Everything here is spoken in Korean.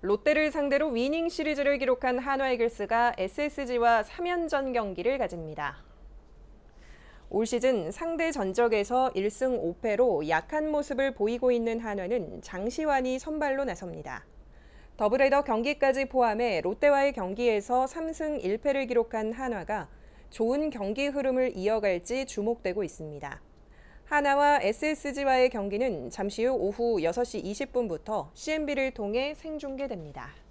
롯데를 상대로 위닝 시리즈를 기록한 한화 이글스가 SSG와 3연전 경기를 가집니다. 올 시즌 상대 전적에서 1승 5패로 약한 모습을 보이고 있는 한화는 장시환이 선발로 나섭니다. 더블헤더 경기까지 포함해 롯데와의 경기에서 3승 1패를 기록한 한화가 좋은 경기 흐름을 이어갈지 주목되고 있습니다. 하나와 SSG와의 경기는 잠시 후 오후 6시 20분부터 CNB를 통해 생중계됩니다.